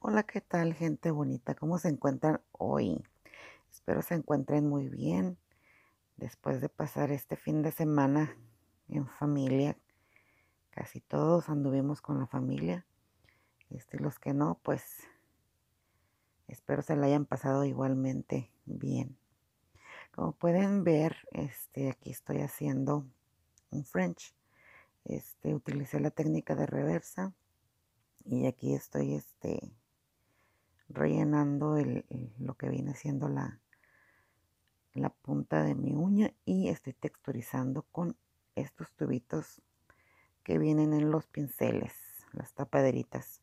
Hola, ¿qué tal gente bonita? ¿Cómo se encuentran hoy? Espero se encuentren muy bien después de pasar este fin de semana en familia. Casi todos anduvimos con la familia. Este, los que no, pues espero se la hayan pasado igualmente bien. Como pueden ver, este, aquí estoy haciendo un French. Este, utilicé la técnica de reversa y aquí estoy este, rellenando el, eh, lo que viene siendo la, la punta de mi uña y estoy texturizando con estos tubitos que vienen en los pinceles, las tapaderitas.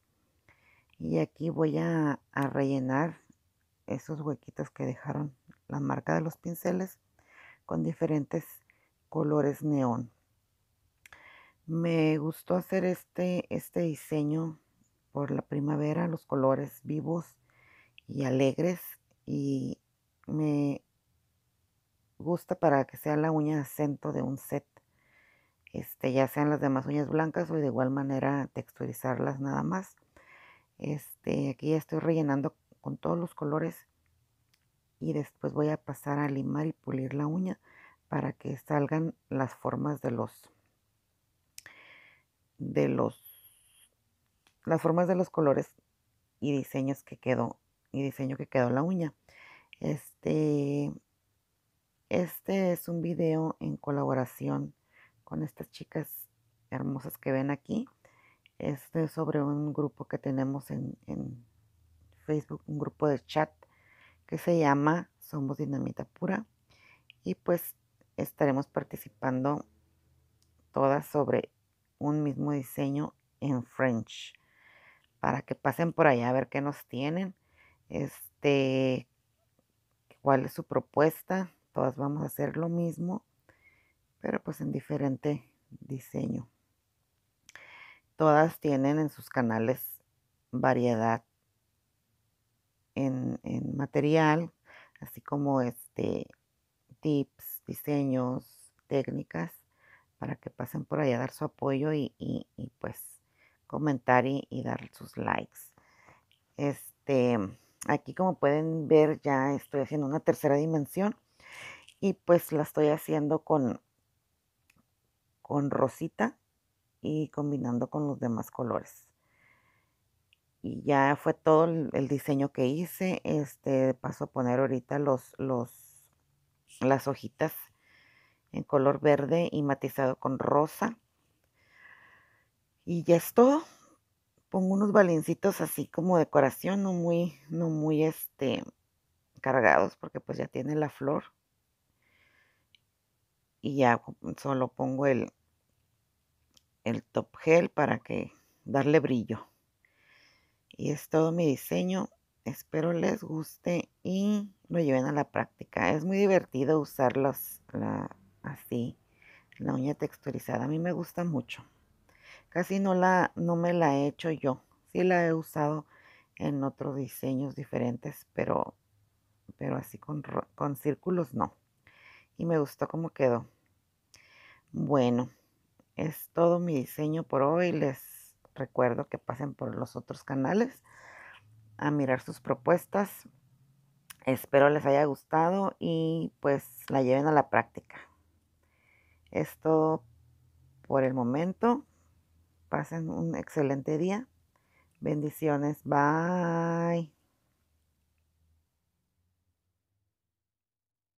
Y aquí voy a, a rellenar esos huequitos que dejaron la marca de los pinceles con diferentes colores neón. Me gustó hacer este, este diseño por la primavera, los colores vivos y alegres y me gusta para que sea la uña acento de un set, este, ya sean las demás uñas blancas o de igual manera texturizarlas nada más. Este, aquí ya estoy rellenando con todos los colores y después voy a pasar a limar y pulir la uña para que salgan las formas de los de los las formas de los colores y diseños que quedó y diseño que quedó la uña. Este, este es un video en colaboración con estas chicas hermosas que ven aquí. Este es sobre un grupo que tenemos en, en Facebook, un grupo de chat que se llama Somos Dinamita Pura. Y pues estaremos participando todas sobre un mismo diseño en French. Para que pasen por allá a ver qué nos tienen este, cuál es su propuesta. Todas vamos a hacer lo mismo, pero pues en diferente diseño. Todas tienen en sus canales variedad en, material, así como este, tips, diseños, técnicas, para que pasen por allá a dar su apoyo y, y pues comentar y, y dar sus likes. Este Aquí como pueden ver ya estoy haciendo una tercera dimensión y pues la estoy haciendo con, con rosita y combinando con los demás colores. Y ya fue todo el, diseño que hice. Este paso a poner ahorita los, los, las hojitas en color verde y matizado con rosa. Y ya es todo pongo unos balincitos así como decoración, no muy, no muy este, cargados, porque pues ya tiene la flor. Y ya mm, solo pongo el, el top gel para que darle brillo. Y es todo mi diseño. Espero les guste y lo lleven a la práctica. Es muy divertido usarlos la, así, la uña texturizada. A mí me gusta mucho. Casi no, la, no me la he hecho yo. Sí la he usado en otros diseños diferentes, pero, pero así con, con círculos no. Y me gustó cómo quedó. Bueno, es todo mi diseño por hoy. Les recuerdo que pasen por los otros canales a mirar sus propuestas. Espero les haya gustado y pues la lleven a la práctica. Es todo por el momento pasen un excelente día. Bendiciones. Bye.